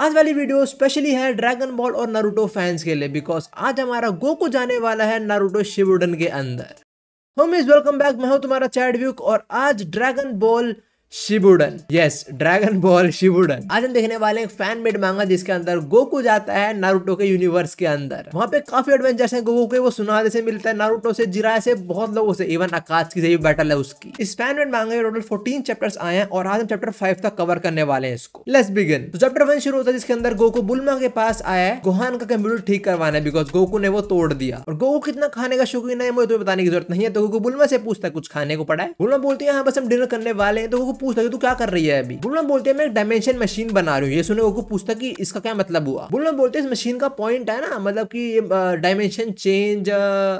आज वाली video specially है ड्रैगन बॉल और नारुतो फैंस के लिए बिकॉज आज हमारा गोको जाने वाला है नारुतो शिवडन के अंदर होम इज वेलकम बैक मैं हूं तुम्हारा चैट और आज Dragon Ball Shippuden yes Dragon Ball Shippuden आज हम देखने वाले फैन मेड मांगा जिसके अंदर गोकू जाता है नारुटो के यूनिवर्स के अंदर वहाँ पे काफी एडवेंचर्स हैं गोकू के वो सुनादे से मिलता है नारुटो से जिराय से बहुत लोगों से इवन आकाश की भी बैटल है उसकी इस फैन मेड मांगा में टोटल फोर्टीन चैप्टर्स आए हैं और आज हम चैप्टर फाइव तक कवर करने वाले हैं इसको लेस बिगिन तो चैप्टर वन शुरू होता है जिसके अंदर गोकू बुलमा के पास आया है गोहान का कंप्यूटर ठीक करवाना है बिकॉज गोकू ने वो तोड़ दिया और गोकू कितना खाने का शौकीन है मुझे तुम्हें तो बताने की जरूरत नहीं है तो गोकू बुलमा से पूछता है कुछ खाने को पड़ा है बुलमा बोलती है हाँ बस हम डिनर करने वाले हैं तो गोकू पूछता है तू क्या कर रही है अभी बुलमा बोलते हैं मैं डायमेंशन मशीन बना रही हूँ ये सुने गोकू पूछता कि इसका क्या मतलब हुआ बुलमा बोलते हैं इस मशीन का पॉइंट है ना मतलब की डायमेंशन चेंज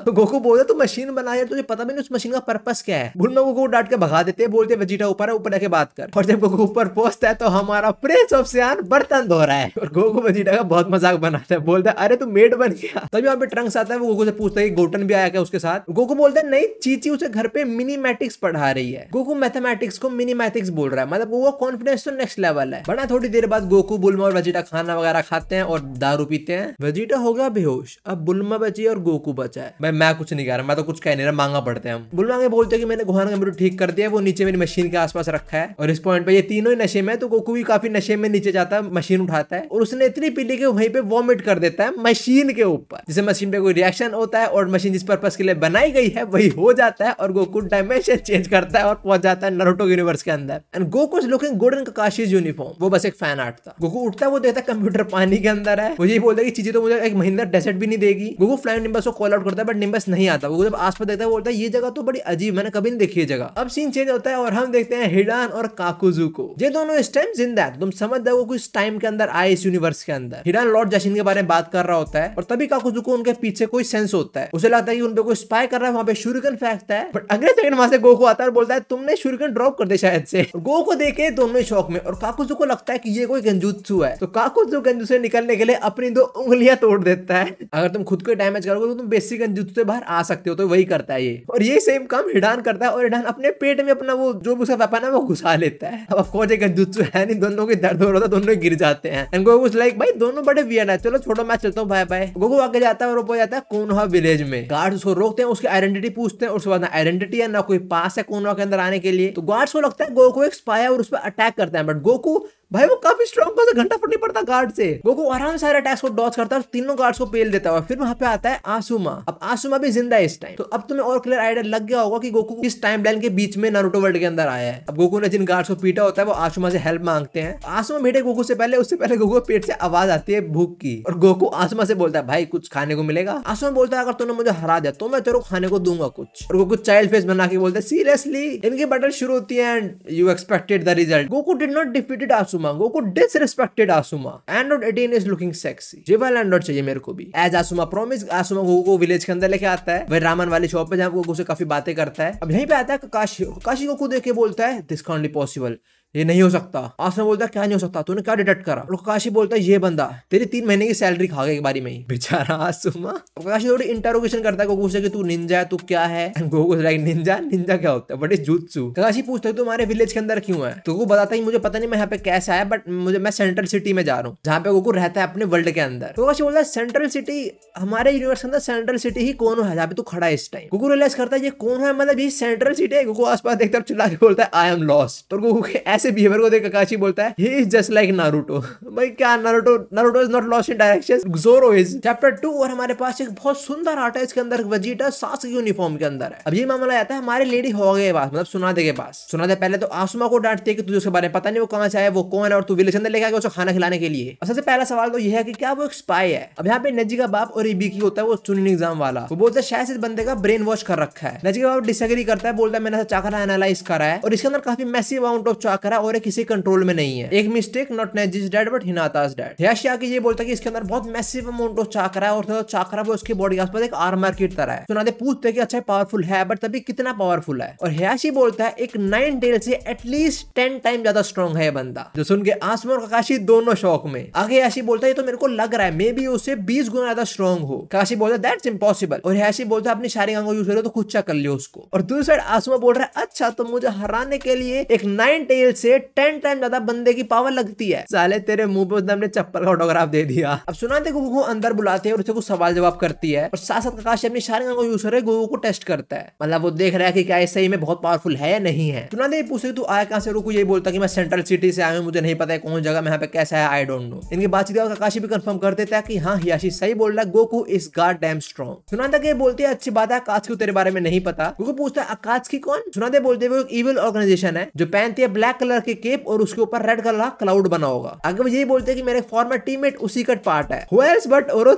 तो गोकू बोलता तू मशीन बना रही तुझे पता भी नहीं उस मशीन का पर्पज क्या है बुलमा गोकू डांट के भगा देते हैं बोलते वजीटा ऊपर है ऊपर आके बात कर और जब गोकू ऊपर पहुंचता है तो हमारा प्रिंस ऑफ सियान बर्तन धो रहा है और गोकू वजीटा का बहुत मजाक बनाता है बोलता है अरे तू मेड बन गया तभी वहाँ पे ट्रंक्स आता है वो गोकू से पूछता है गोटन भी आया क्या उसके साथ गोकू बोलता है नहीं चीची उसे घर पे मिनी मिनीमेटिक्स पढ़ा रही है गोकू मैथमेटिक्स को मिनी एथिक्स बोल रहा है मतलब वो कॉन्फिडेंस तो नेक्स्ट लेवल है बना थोड़ी देर बाद गोकू बुलमा और वजीटा खाना वगैरह खाते हैं और दारू पीते हैं वजीटा हो गया बेहोश अब बुलमा बची और गोकू बचा है भाई मैं कुछ नहीं कह रहा मैं तो कुछ कह नहीं रहा मांगा पड़ते हैं हम बुलमा के बोलते हैं कि मैंने गुहान कंप्यूटर ठीक कर दिया वो नीचे मेरी मशीन के आसपास रखा है और इस पॉइंट पे ये तीनों ही नशे में तो गोकू भी काफी नशे में नीचे जाता है मशीन उठाता है और उसने इतनी पीली के वहीं पे वॉमिट कर देता है मशीन के ऊपर जिसे मशीन पे कोई रिएक्शन होता है और मशीन जिस पर्पज के लिए बनाई गई है वही हो जाता है और गोकू डायमेंशन चेंज करता है और पहुंच जाता है नरोटो यूनिवर्स के के अंदर and Goku is looking good in Kakashi's uniform वो बस एक फैन आर्ट था गोकू उठता है वो देता कंप्यूटर पानी के अंदर है वो बोल रहा है चीजें तो मुझे एक महिंदा डेसर्ट भी नहीं देगी गोकू फ्लाइंग निम्बस को कॉल आउट करता है बट निम्बस नहीं आता वो जब आस पास देता है बोलता है ये जगह तो बड़ी अजीब मैंने कभी नहीं देखी जगह अब सीन चेंज होता है और हम देखते हैं हिडान और काकुजू को ये दोनों इस टाइम जिंदा है तुम समझ जाओ कुछ टाइम के अंदर आए इस यूनिवर्स के अंदर हिडान लॉर्ड जैशिन के बारे में बात कर रहा होता है और तभी काकुजू को उनके पीछे कोई सेंस होता है उसे लगता है कि उन उनपे कोई स्पाई कर रहा है वहां पे शूरिकन फेंकता है बट अगले सेकंड वहां से गोकू आता है और बोलता है तुमने शूरिकन ड्रॉप कर दिया शायद शायद से गो को देखे दोनों ही शौक में और काकुजू को लगता है कि ये कोई गंजूत्सु है तो काकुजू गंजू से निकलने के लिए अपनी दो उंगलियां तोड़ देता है अगर तुम खुद को डैमेज करोगे तो तुम बेसिक गंजूत्सु से बाहर आ सकते हो तो वही करता है ये और ये सेम काम हिडान करता है और हिडान अपने पेट में अपना वो जो भी उसका वेपन है वो घुसा लेता है अब अफकोर्स ये गंजूत्सु है नहीं दोनों के दर्द हो रहा था दोनों गिर जाते हैं एंड गोगो लाइक भाई दोनों बड़े वियन है चलो छोटो मैं चलता हूँ भाई भाई गोगो आगे जाता है और वो जाता है कोनोहा विलेज में गार्ड उसको रोकते हैं उसकी आइडेंटिटी पूछते हैं उसके बाद आइडेंटिटी है ना कोई पास है कोनोहा के अंदर आने के लिए तो गार्ड्स को लगता है गोकू एक स्पाई है और उस पर अटैक करता है बट गोकू भाई वो काफी स्ट्रॉन्ग था घंटा फट नहीं पड़ता गार्ड से गोकू आराम सारे अटैक को डॉच करता है और तीनों गार्ड्स को पेल देता है फिर वहां पे आता है आसुमा अब आसुमा भी जिंदा है इस टाइम तो अब तुम्हें और क्लियर आइडिया लग गया होगा कि गोकू किस टाइम लाइन के बीच में नारुतो वर्ल्ड के अंदर आया है अब गोकू ने जिन गार्ड्स को पीटा होता है वो आसुमा से हेल्प मांगते हैं आसुमा भेटे गोकू से पहले उससे पहले गोकू पेट से आवाज आती है भूख की और गोकू आसुमा से बोलता है भाई कुछ खाने को मिलेगा आसुमा बोलता है अगर तुमने मुझे हरा दिया तो मैं तेरे को खाने को दूंगा कुछ और गोकू चाइल्ड फेस बना के बोलते है सीरियसली इनकी बटल शुरू होती है and you expected the result. Goku did not defeated Asuma. Goku disrespected Asuma. Android 18 is looking sexy. Jewel Android चाहिए मेरे को भी As Asuma promised, Asuma Goku को village के अंदर लेके आता है वह रामन वाली shop पे जहाँ Goku से काफी बातें करता है अब यहीं पे आता है काशी काशी Goku देख के बोलता है this can't be possible. ये नहीं हो सकता आसना बोलता क्या नहीं हो सकता तूने क्या डिटेक्ट करा और काशी बोलता है ये बंदा तेरी तीन महीने की सैलरी खा गया एक बारी में ही बेचारा आसुमा काशी थोड़ी इंटरोगेशन करता है गोगो से कि तू निंजा है तू क्या है गोगो लाइक निंजा निंजा क्या होता है बट इज जूत्सु काशी पूछता है तुम्हारे विलेज के अंदर क्यों है तो बताता है मुझे पता नहीं मैं यहाँ पे कैसे आया बट मुझे मैं सेंट्रल सिटी में जा रहा हूँ जहाँ पे गोगो रहता है अपने वर्ल्ड के अंदर तो काशी बोलता है सेंट्रल सिटी हमारे यूनिवर्स के अंदर सेंट्रल सिटी ही कौन है जहाँ पे तू खड़ा है इस टाइम गोगो रियलाइज करता है ये कौन है मतलब ये सेंट्रल सिटी है गोगो आसपास देखता चुला के बोलता है आई एम लॉस्ट और गोगो के ऐसे बिहेवियर को देख काशी बोलता है he is just like Naruto भाई क्या Naruto Naruto is not lost in direction Zoro is chapter two और हमारे पास एक बहुत सुंदर आर्ट है इसके अंदर वजीटा सास की यूनिफॉर्म के अंदर है अब ये मामला आता है हमारे लेडी हो गए पास मतलब सुना दे के पास सुना दे पहले तो आसमा को डांटती है कि तुझे उसके बारे में पता नहीं वो कहाँ से आया वो कौन है और तू विलेज अंदर लेके आगे उसको खाना खिलाने के लिए और सबसे पहला सवाल तो ये है कि क्या वो एक स्पाई है अब यहाँ पे नजी का बाप और इबी की होता है वो चुनिन एग्जाम वाला वो बोलता है शायद इस बंदे का ब्रेन वॉश कर रखा है नजी का बाप डिसएग्री करता है बोलता है मैंने चाकरा एनालाइज करा है और इसके अंदर काफी मैसिव अमाउंट ऑफ चाकरा रहा है और किसी कंट्रोल में नहीं है एक mistake not Neji's dead but Hinata's dead थयाशियाकी ये बोलता है कि इसके अंदर बहुत मैसिव अमाउंट ऑफ चाकरा है और चाकरा वो उसके बॉडी के आसपास एक आर्मर की तरह है सुनादे पूछते हैं कि अच्छा पावरफुल है बट तभी कितना पावरफुल है और हयाशी बोलता है एक नाइन टेल से एटलीस्ट टेन टाइम ज्यादा स्ट्रॉन्ग है बंदा जो सुन के आसमान और काशी दोनों शौक में आगे हयाशी बोलता है तो मेरे को लग रहा है मे बी उससे बीस गुना ज्यादा स्ट्रॉन्ग हो काशी बोलता है दैट्स इम्पॉसिबल और हयाशी बोलता है अपनी सारी आंखों यूज करो तो खुद कर लियो उसको और दूसरी साइड आसमा बोल रहा है अच्छा तो मुझे हराने के लिए एक नाइन टेल से टेन टाइम ज्यादा बंदे की पावर लगती है साले तेरे मुंह पे उसने चप्पल का ऑटोग्राफ दे दिया अब सुना देखो गोगो अंदर बुलाते हैं और उसे कुछ सवाल जवाब करती है और साथ साथ काकाशी अपनी शारीरिक को यूज कर गोगो को टेस्ट करता है मतलब वो देख रहा है की क्या ये सही में बहुत पावरफुल है या नहीं है सुना दे पूछे तू आया कहाँ से रुकू ये बोलता की मैं सेंट्रल सिटी से आया हूँ मुझे नहीं पता है कौन जगह मैं यहाँ पे कैसा है आई डोंट नो इनकी बातचीत और काकाशी भी कंफर्म कर देता है की हाँ याशी सही बोल रहा है Goku is god damn strong सुना था कि बोलती है अच्छी बात है आकाश को तेरे बारे में नहीं पता गोकू पूछता है आकाश की कौन सुना दे बोलते हुए इविल ऑर्गेनाइजेशन है जो पहनती है ब्लैक कलर कलर की केप और उसके ऊपर रेड कलर का क्लाउड बना होगा अगर वो यही बोलते हैं कि मेरे फॉर्मर टीममेट उसी का पार्ट है बट और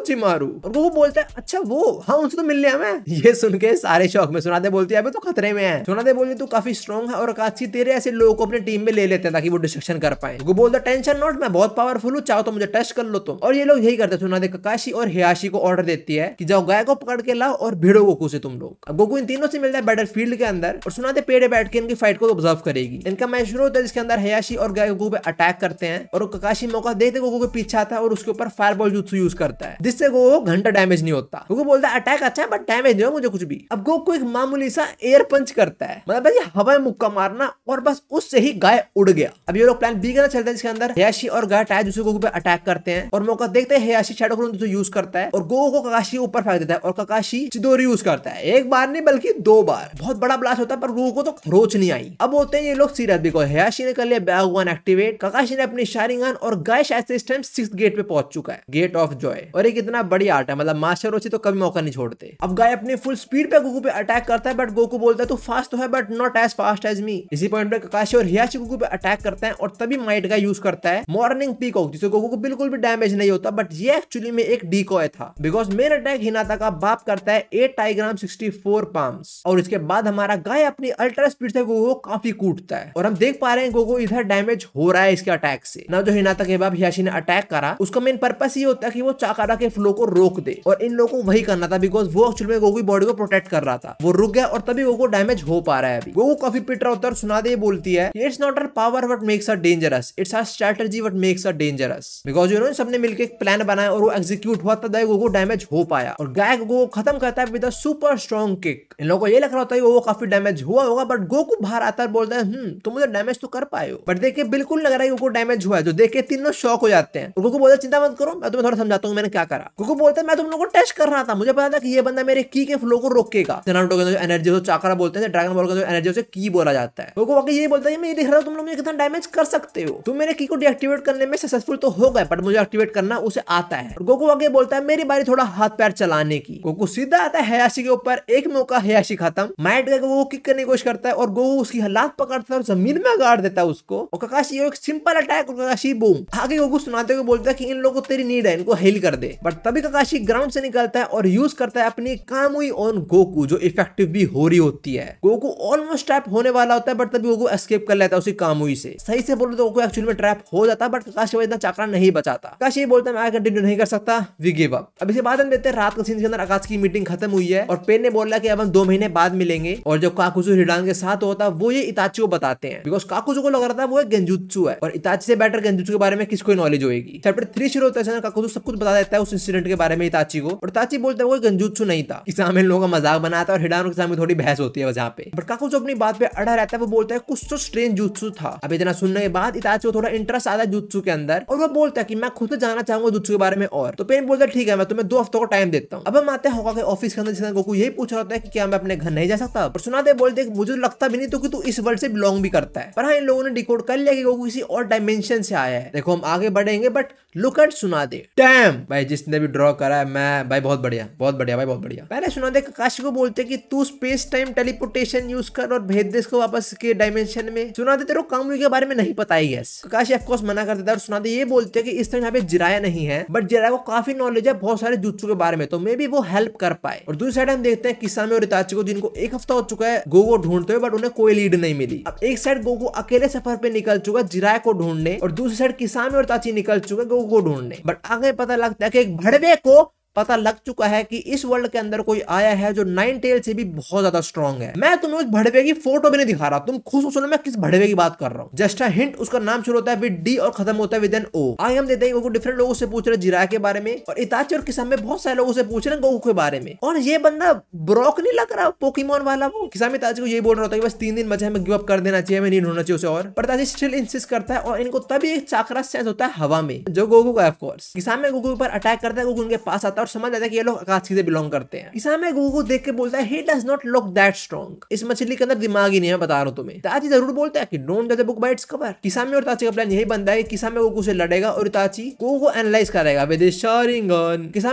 वो बोलते है अच्छा वो हाँ उनसे तो मिलने हमें ये सुन के सारे शौक में सुनाते बोलती है अभी तो खतरे में है सुनाते बोलती तू काफी स्ट्रॉन्ग है और अच्छी तेरे ऐसे लोगों को अपने टीम में ले लेते हैं ताकि वो डिस्ट्रक्शन कर पाए वो बोलते टेंशन नॉट मैं बहुत पावरफुल हूँ चाहो तो मुझे टेस्ट कर लो तुम और ये लोग यही करते सुनाते काशी और हियाशी को ऑर्डर देती है कि जाओ गाय को पकड़ के लाओ और भिड़ो गोकू से तुम लोग गोकू इन तीनों से मिलता है बैटल फील्ड के अंदर और सुनाते पेड़ बैठ के इनकी फाइट को ऑब्जर्व करेगी इनका मैच शुरू होता है जिसके अंदर हयाशी और गोकू पे अटैक करते हैं और ककाशी मौका देते गोकू के पीछे आता है और उसके ऊपर फायर बॉल जूथ यूज करता है जिससे गो घंटा डैमेज नहीं होता गोकू बोलता है अटैक अच्छा है बट डैमेज नहीं हो मुझे कुछ भी अब गोकू एक मामूली सा एयर पंच करता है मतलब भाई हवा मुक्का मारना और बस उससे ही गाय उड़ गया अब ये लोग प्लान बी करना चलते हैं जिसके अंदर हयाशी और गाय टाय दूसरे गोकू पे अटैक करते हैं और मौका देखते हैं हयाशी शेडो क्लोन यूज करता है और गोकू को ककाशी ऊपर फेंक देता है और ककाशी चिदोरी यूज करता है एक बार नहीं बल्कि दो बार बहुत बड़ा ब्लास्ट होता है पर गोकू को तो रोच नहीं आई अब होते हैं ये लोग सीरियस बिकॉज ने कर लिया बैग वन एक्टिवेट काकाशी ने अपनी शारिंगान और गाय शायद इस टाइम सिक्स गेट पे पहुंच चुका है गेट ऑफ जॉय और एक इतना बड़ी आर्ट है मतलब मास्टर रोची तो कभी मौका नहीं छोड़ते अब गाय अपनी फुल स्पीड पे गोकू पे अटैक करता है बट गोकू बोलता है तो फास्ट तो है but not as fast as me इसी पॉइंट पे काकाशी और हियाशी गोकू पे अटैक करता है और तभी माइट का यूज करता है मॉर्निंग पीकॉक जिसे गोकू को बिल्कुल भी डैमेज नहीं होता बट ये एक्चुअली में एक डीकॉय था बिकॉज मेन अटैक हिनाता का बाप करता है एट टाइग्राम सिक्सटी फोर और इसके बाद हमारा गाय अपनी अल्ट्रा स्पीड से गोकू को काफी कूटता है और हम देख पा पा रहे हैं गोगो इधर डैमेज हो रहा है इसके अटैक से ना जो हिनाता के बाद हियाशी ने अटैक करा उसका मेन पर्पस ये होता है कि वो चाकारा के फ्लो को रोक दे और इन लोगों को वही करना था बिकॉज वो एक्चुअल में गोगो की बॉडी को प्रोटेक्ट कर रहा था वो रुक गया और तभी गोगो डैमेज हो पा रहा है अभी गोगो काफी पिट रहा होता है सुना दे बोलती है it's not her power what makes her dangerous it's her strategy what makes her dangerous because you know सबने मिलकर एक प्लान बनाया और वो एग्जीक्यूट हुआ तब गोगो डैमेज हो पाया और गाय गोगो खत्म करता है विद सुपर स्ट्रॉन्ग किक इन लोगों को ये लग रहा होता है वो काफी डैमेज हुआ होगा बट गोकू बाहर आता है बोलता है हम्म, तो मुझे डैमेज तो कर पाए हो बट देखिए बिल्कुल लग रहा है उनको डैमेज हुआ है तो देखिए तीनों शॉक हो जाते हैं उनको बोलते चिंता मत करो मैं तुम्हें थोड़ा समझाता हूँ मैंने क्या करा कुको बोलते मैं तुम लोग को टेस्ट कर रहा था मुझे पता था कि ये बंदा मेरे की के फ्लो को रोकेगा नारुतो के जो एनर्जी हो चाकरा बोलते हैं ड्रैगन बॉल का जो एनर्जी उसे की बोला जाता है उनको वाकई ये बोलता है मैं ये देख रहा हूँ तुम लोग मुझे कितना डैमेज कर सकते हो तुम मेरे की को डीएक्टिवेट करने में सक्सेसफुल तो हो गए बट मुझे एक्टिवेट करना उसे आता है गोकू आगे बोलता है मेरी बारी थोड़ा हाथ पैर चलाने की गोकू सीधा आता है हयाशी के ऊपर एक मौका हयाशी खत्म माइट गए वो किक करने की कोशिश करता है और गोकू उसकी हालात पकड़ता है और जमीन में गाड़ मार देता है उसको और काकाशी एक सिंपल अटैक और काकाशी बूम आगे गोगू सुनाते हुए बोलता है कि इन लोगों को तेरी नीड है इनको हेल कर दे बट तभी काकाशी ग्राउंड से निकलता है और यूज करता है अपनी कामुई ऑन गोकू जो इफेक्टिव भी हो रही होती है गोकू ऑलमोस्ट ट्रैप होने वाला होता है बट तभी गोकू एस्केप कर लेता है उसी कामुई से सही से बोलो तो गोकू एक्चुअली में ट्रैप हो जाता है बट काकाशी इतना चाकरा नहीं बचाता काकाशी बोलता है मैं कंटिन्यू नहीं कर सकता वी गिव अप अब इसे बाद में देते हैं रात का सीन के अंदर आकाश की मीटिंग खत्म हुई है और पेन ने बोला कि अब हम दो महीने बाद मिलेंगे और जो काकुसु हिडान के साथ होता वो ये इताची को बताते हैं बिकॉज काकुजो को लग रहा था वो है गेंजुत्सु है और इताची से बेटर गेंजुत्सु के बारे में किसको नॉलेज होगी चैप्टर थ्री शुरू होता है काकुजो तो सब कुछ बता देता है उस इंसिडेंट के बारे में इताची को और इताची बोलते हैं वो गेंजुत्सु नहीं था इसाम इन लोगों का मजाक बनाता है और हिडानो के सामने थोड़ी बहस होती है वहां पे बट काकुजो अपनी बात पे अड़ा रहता है वो बोलता है कुछ तो स्ट्रेन जुत्सु था अब इतना सुनने के बाद इताची को थोड़ा इंटरेस्ट आता है जुत्सु के अंदर और वो बोलता है कि मैं खुद जाना चाहूंगा जुत्सु के बारे में और तो पेन बोलता है ठीक है मैं तुम्हें दो हफ्तों का टाइम देता हूँ अब हम आते हैं होगा के ऑफिस के अंदर जिसने गोकू यही पूछ रहा होता है कि क्या मैं अपने घर नहीं जा सकता और सुना दे बोलते मुझे तो लगता भी नहीं तो कि तू इस वर्ल्ड से बिलोंग भी करता है पर हाँ, बार इन लोगों ने डिकोड कर लिया कि गोकू किसी और डायमेंशन से आया है देखो हम आगे बढ़ेंगे बट लुक एट सुना दे टैम भाई जिसने भी ड्रॉ करा है मैं भाई बहुत बढ़िया बहुत बढ़िया भाई बहुत बढ़िया पहले सुना दे काश को बोलते कि तू स्पेस टाइम टेलीपोर्टेशन यूज कर और भेज दे इसको वापस के डायमेंशन में सुना दे तेरे को कामू के बारे में नहीं पता है काश ऑफ कोर्स मना कर देता और सुना दे ये बोलते कि इस टाइम यहाँ पे जिराया नहीं है बट जिराया को काफी नॉलेज है बहुत सारे जुत्सू के बारे में तो मे बी वो हेल्प कर पाए और दूसरी साइड हम देखते हैं किसान में और इताची को जिनको एक हफ्ता हो चुका है गोगो ढूंढते हुए बट उन्हें कोई लीड नहीं मिली अब एक साइड गोगो अकेले सफर पे निकल चुका जिराय को ढूंढने और दूसरी साइड किसान और ताची निकल चुका गो को ढूंढने बट आगे पता लगता है कि एक भड़वे को पता लग चुका है कि इस वर्ल्ड के अंदर कोई आया है जो नाइन टेल से भी बहुत ज्यादा स्ट्रॉन्ग है मैं तुम्हें उस भड़वे की फोटो भी नहीं दिखा रहा तुम खुश सुनो मैं किस भड़वे की बात कर रहा हूँ जस्ट हिंट उसका नाम शुरू होता है विद डी और खत्म होता है विद एन ओ आई हम देते हैं गोकू डिफरेंट लोगों से पूछ रहे जिराया के बारे में और इताची और किसान में बहुत सारे लोगों से पूछ रहे हैं गोकू के बारे में और ये बंदा ब्रॉक नहीं लग रहा पोकीमोन वाला वो किसान इताची को यही बोल रहा होता है बस तीन दिन बचे हमें गिव अप कर देना चाहिए हमें नहीं ढूंढना चाहिए उसे और पर इताची स्टिल इंसिस्ट करता है और इनको तभी एक चाकरा सेंस होता है हवा में जो गोकू का ऑफकोर्स किसान में गोकू पर अटैक करता है गोकू उनके पास आता है और समझ आता है कि ये लोग अकाशी से बिलोंग करते हैं इसामे गोगो को देख के बोलता है he does not look that strong इस मछली के अंदर दिमाग ही नहीं है बता रहा हूँ तुम्हें ताची जरूर बोलता है कि डोंट जज बुक बाइट्स कवर में और ताची का प्लान यही बनता है कि में गोगो से लड़ेगा और ताची गोगो एनालाइज करेगा विद शॉरिंग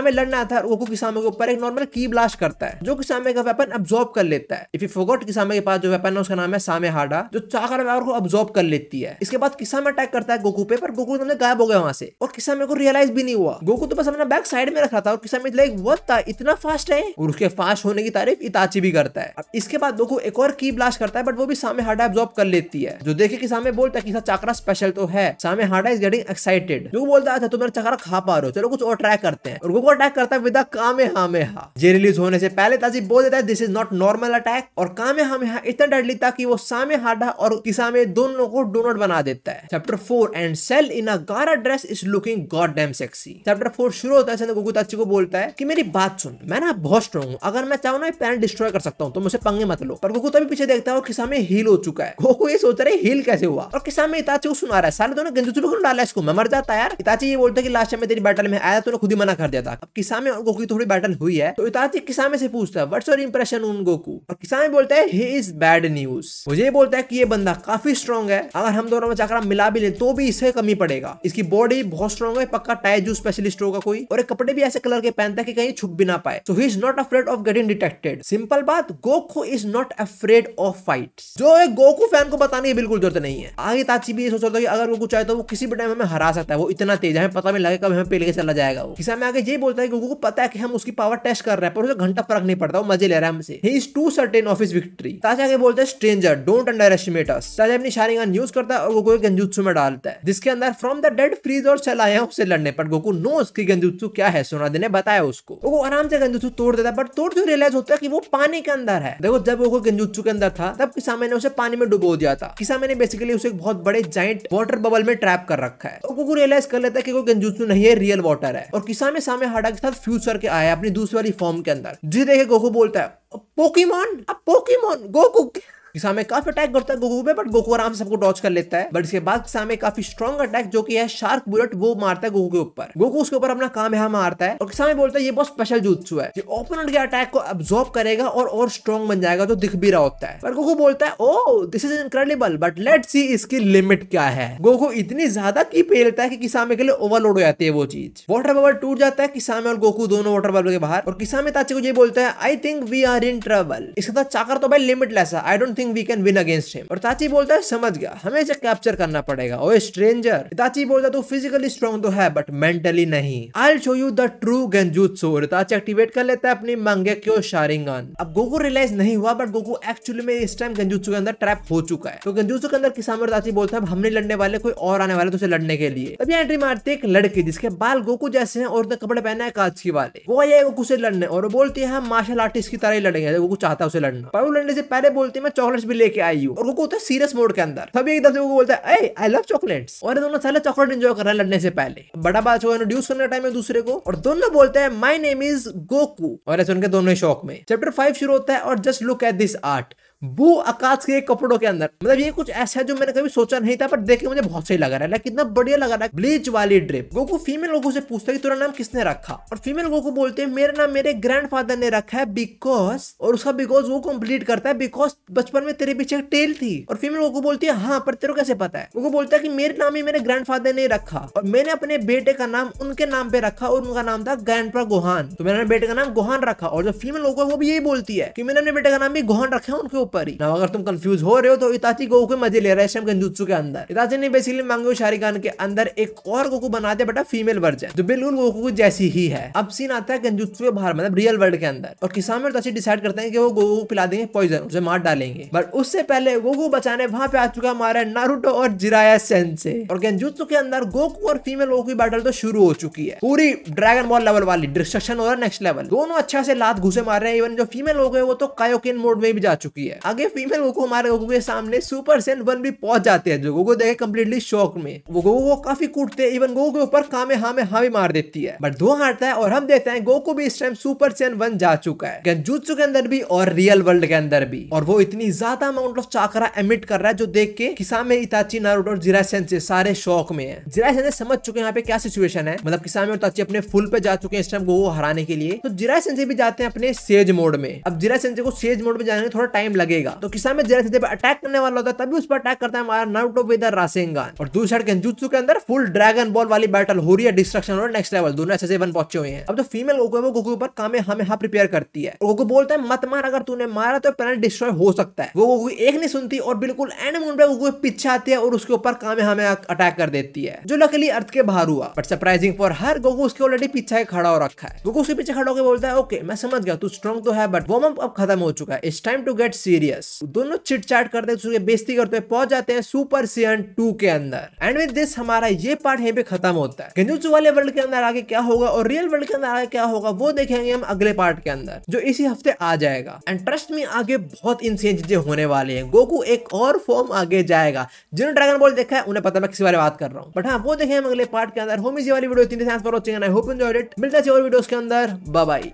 में लड़ना था और गोगो के ऊपर एक नॉर्मल की ब्लास्ट करता है जो किसामे का वेपन अब्जॉर्ब कर लेता है इफ यू फोगोट किसामे के पास जो वेपन है उसका नाम है सामे हाडा जो चाकर पावर को अब्जॉर्ब कर लेती है इसके बाद किसामे अटैक करता है गोकू पे पर गोकू तो गायब हो गया वहां से और किसामे को रियलाइज भी नहीं हुआ गोकू तो बस अपना बैक साइड में रखा था के समित लाइक था इतना फास्ट है और उसके फास्ट होने की तारीफ इताची भी करता है अब इसके बाद दोको एक और की ब्लास्ट करता है बट वो भी सामने हार्डा एब्जॉर्ब कर लेती है जो देखे की सामने बोलता है चाकरा स्पेशल तो है सामने हार्डा इज गेटिंग एक्साइटेड जो बोलता था अच्छा, तुम मेरा चक्रा खा पा रहे हो चलो कुछ और ट्राई करते हैं और वो अटैक करता है विद कामे हामे हा जे रिलीज होने से पहले ताजी बोल देता है this is not normal attack और कामे हामे हा इतना डेडली था कि वो सामे हाडा और किसामे दोनों को डोनट बना देता है chapter four and cell in a गारा dress is looking god damn sexy chapter four शुरू होता है गोगुताची को बोलता है कि मेरी बात सुन मैं ना बहुत स्ट्रॉन्ग हूँ अगर मैं चाहूँ ना पैरेंट डिस्ट्रॉय कर सकता हूँ तो मुझे पंगे मत लो पर गोकू तभी पीछे देखता है और किसान में हील हो चुका है गोकू ये सोच रहे हील कैसे हुआ और किसान में इताची को सुना रहा है साले दोनों ना गंजू क्यों डाला इसको मैं मर जाता यार इताची ये बोलता है कि लास्ट में तेरी बैटल में आया तो खुद ही मना कर दिया था अब किसामे और गोकू की थोड़ी बैटल हुई है तो इताची किसान से पूछता है what's your impression on Goku और किसान बोलता है ही इज बैड न्यूज मुझे बोलता है कि ये बंदा काफी स्ट्रॉन्ग है अगर हम दोनों में जाकर मिला भी ले तो भी इसे कमी पड़ेगा इसकी बॉडी बहुत स्ट्रॉन्ग है पक्का टाइजू स्पेशलिस्ट होगा कोई और कपड़े भी ऐसे कलर के पहनता है कि कहीं छुप भी ना पाए so he is not afraid of getting detected simple बात गोखो is not afraid of fight जो एक गोकू फैन को बताने की बिल्कुल जरूरत नहीं है आगे ताची भी ये सोच रहा था कि अगर गोकू चाहे तो वो किसी भी टाइम हमें हरा सकता है वो इतना तेज है पता नहीं लगे कब हमें पेल के चला जाएगा वो किसान आगे ये बोलता है गोकू को पता है कि हम उसकी पावर टेस्ट कर रहे हैं पर उसे घंटा फर्क नहीं पड़ता वो मजे ले रहा है हमसे he is too certain of his victory ताजा आगे बोलते हैं stranger don't underestimate us ताजा अपनी शारिंगन यूज करता है और गोकू एक गंजूत्सु में डालता है जिसके अंदर फ्रॉम द डेड फ्रीज और चला चलाया उससे लड़ने पर गोकू नो उसकी गंजूत्सु क्या है सोना देने ने बताया उसको वो आराम से गंजूचू तोड़ देता बट तोड़ जो रियलाइज होता है कि वो पानी के अंदर है देखो जब वो गंजूचू के अंदर था तब किसान मैंने उसे पानी में डुबो दिया था किसान मैंने बेसिकली उसे एक बहुत बड़े जाइंट वाटर बबल में ट्रैप कर रखा है तो गोकू रियलाइज कर लेता है कि वो गंजूचू नहीं है रियल वाटर है और किसान में सामने हाडा के साथ फ्यूचर के आया अपनी दूसरी वाली फॉर्म के अंदर जी देखे गोकू बोलता है पोकीमोन अब पोकीमोन गोकू किसामे काफी अटैक करता है गोकू पे बट गोकू आराम से सबको डॉच कर लेता है बट इसके बाद किसामे काफी स्ट्रॉन्ग अटैक जो कि है शार्क बुलेट वो मारता है गोकू के ऊपर गोकू उसके ऊपर अपना काम यहाँ मारता है और किसामे बोलता है ये बहुत स्पेशल जूत्सु है ये ओपोनेंट के अटैक को एब्जॉर्ब करेगा और और स्ट्रॉन्ग बन जाएगा जो तो दिख भी रहा होता है पर गोकू बोलता है oh this is incredible but let see इसकी लिमिट क्या है गोकू इतनी ज्यादा की पे लेता है कि किसामे के लिए ओवरलोड हो जाती है वो चीज वाटर बबल टूट जाता है किसामे और गोकू दोनों वाटर बबल के बाहर और किसामे ताची को ये बोलता है I think we are in trouble इसके साथ चाकर तो भाई लिमिटलेस है I don't think we can win against him और ताची बोलता है समझ गया हमें इसे कैप्चर करना पड़ेगा ओ स्ट्रेंजर ताची बोलता तू फिजिकली स्ट्रॉन्ग तो है बट मेंटली नहीं I show you the true गेंजूत गंजूत्सु ताची एक्टिवेट कर लेता है अपनी मांगे क्यों शारिंग अब गोकू रियलाइज नहीं हुआ बट गोकू एक्चुअली में इस टाइम गंजूत के अंदर ट्रैप हो चुका है तो गंजूत के अंदर किसान और ताची बोलता है हम नहीं लड़ने वाले कोई और आने वाले तो उसे लड़ने के लिए तभी एंट्री मारती है एक लड़की जिसके बाल गोकू जैसे हैं और कपड़े पहना है कांच की वाले वो ये गोकू से लड़ने और बोलती है हम मार्शल आर्टिस्ट की तरह ही लड़ेंगे गोकू चाहता है उसे लड़ना पर वो लड़ने से पहले बोलती है मैं चॉकलेट चॉकलेट्स भी लेके आई हूँ और वो होता है सीरियस मोड के अंदर तभी एकदम से वो बोलता है आई लव चॉकलेट्स और दोनों साले चॉकलेट एंजॉय कर रहे हैं लड़ने से पहले बड़ा बात हुआ इंट्रोड्यूस करने का टाइम है दूसरे को और दोनों बोलते हैं माई नेम इज गोकू और ऐसे उनके दोनों शौक में चैप्टर फाइव शुरू होता है और just look at this art वो आकाश के कपड़ों के अंदर मतलब ये कुछ ऐसा है जो मैंने कभी सोचा नहीं था पर देखे मुझे बहुत सही लगा रहा है कितना बढ़िया लगा रहा है ब्लीच वाली ड्रिप गोकू फीमेल गोकू से पूछता है कि तुरा नाम किसने रखा और फीमेल गोकू बोलते हैं मेरा नाम मेरे फादर ने रखा है बिकॉज और उसका बिकॉज वो कंप्लीट करता है बिकॉज बचपन में तेरे पीछे टेल थी और फीमेल गोकू बोलती है हाँ पर तेरे कैसे पता है गोकू बोलता है की मेरे नाम ही मेरे फादर ने रखा और मैंने अपने बेटे का नाम उनके नाम पे रखा और उनका नाम था ग्रैंड गोहान तो मैंने बेटे का नाम गोहान रखा और जो फीमेल गोकू है वो भी यही बोलती है की मैंने अपने बेटे का नाम भी गोहान रखा है उनके ऊपर ही ना अगर तुम कंफ्यूज हो रहे हो तो इताची गोकू के मजे ले रहा है इस टाइम के अंदर इताची ने बेसिकली मांगो शारिकान के अंदर एक और गोकू बना दिया बेटा फीमेल वर्जन जो बिल्कुल गोकू जैसी ही है अब सीन आता है गंजुत्सु के बाहर मतलब रियल वर्ल्ड के अंदर और किसान और इताची डिसाइड करते हैं कि वो गोकू को पिला देंगे पॉइजन उसे मार डालेंगे बट उससे पहले गोकू बचाने वहां पे आ चुका हमारा नारुटो और जिराया सेंसे और गंजुत्सु के अंदर गोकू और फीमेल गोकू की बैटल तो शुरू हो चुकी है पूरी ड्रैगन बॉल लेवल वाली डिस्ट्रक्शन हो रहा है नेक्स्ट लेवल दोनों अच्छा से लात घुसे मार रहे हैं इवन जो फीमेल हो गए वो तो कायोकिन मोड में भी जा चुकी है आगे फीमेल गोको हमारे गोको के सामने सुपर सेन वन भी पहुंच जाते हैं जो गोको देखे कम्प्लीटली शॉक में वो गोको को काफी कूटते हैं इवन गोको के ऊपर कामे हा में हाँ भी मार देती है बट धुआं हारता है और हम देखते हैं गोको भी इस टाइम सुपर सेन वन जा चुका है जूचू के अंदर भी और रियल वर्ल्ड के अंदर भी और वो इतनी ज्यादा अमाउंट ऑफ चाकरा एमिट कर रहा है जो देख के किसामे इताची नारूट और सेन से सारे शौक में है जीरा से समझ चुके हैं यहाँ पे क्या सिचुएशन है मतलब किसामे और ताची अपने फुल पे जा चुके हैं इस टाइम गोको हराने के लिए तो सेन से भी जाते हैं अपने सेज मोड में अब सेन से को सेज मोड में जाने में थोड़ा टाइम लगे लगेगा तो किसामे जेरासेते पर अटैक करने वाला होता है तभी उस पर अटैक करता है हमारा नाउटो विदर रासेंगान और दूसरे के केंजुत्सु के अंदर फुल ड्रैगन बॉल वाली बैटल हो रही है डिस्ट्रक्शन और नेक्स्ट लेवल दोनों ऐसे सेवन पहुंचे हुए हैं अब जो फीमेल गोकू है वो गोकू पर कामे हमें हाँ प्रिपेयर करती है गोकू बोलता है मत मार अगर तूने मारा तो प्लान डिस्ट्रॉय हो सकता है वो गोकू एक नहीं सुनती और बिल्कुल एंड मून पे गोकू पीछे आती है और उसके ऊपर कामे हमें अटैक कर देती है जो लकली अर्थ के बाहर हुआ but surprising for her Goku उसके ऑलरेडी पीछे खड़ा हो रखा है गोकू उसके पीछे खड़ा होकर बोलता है ओके मैं समझ गया तू स्ट्रॉन्ग तो है बट वो अब खत्म हो चुका है it's time to get serious serious दोनों चिटचाट करते हैं बेस्ती करते हैं पहुंच जाते हैं सुपर सियन टू के अंदर एंड विद दिस हमारा ये पार्ट यहाँ पे खत्म होता है गेंजुत्सु वाले वर्ल्ड के अंदर आगे क्या होगा और रियल वर्ल्ड के अंदर आगे क्या होगा वो देखेंगे हम अगले पार्ट के अंदर जो इसी हफ्ते आ जाएगा एंड ट्रस्ट में आगे बहुत इंसेन चीजें होने वाली है गोकू एक और फॉर्म आगे जाएगा जिन्होंने ड्रैगन बॉल देखा है उन्हें पता मैं किसी बारे बात कर रहा हूँ बट हाँ वो देखें हम अगले पार्ट के अंदर होमी जी वाली वीडियो इतनी होप एंजॉयड इट मिलता है और वीडियोस के अंदर बाय बाय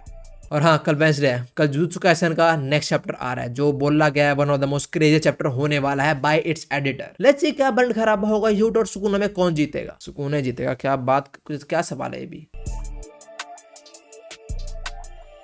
और हाँ कल वेंसडे है कल जुजुत्सु काइसन का नेक्स्ट चैप्टर आ रहा है जो बोला गया है one of the most crazy chapter होने वाला है by its editor let's see क्या बंड खराब होगा यूट और सुकून में कौन जीतेगा सुकून जीतेगा क्या बात क्या सवाल है ये भी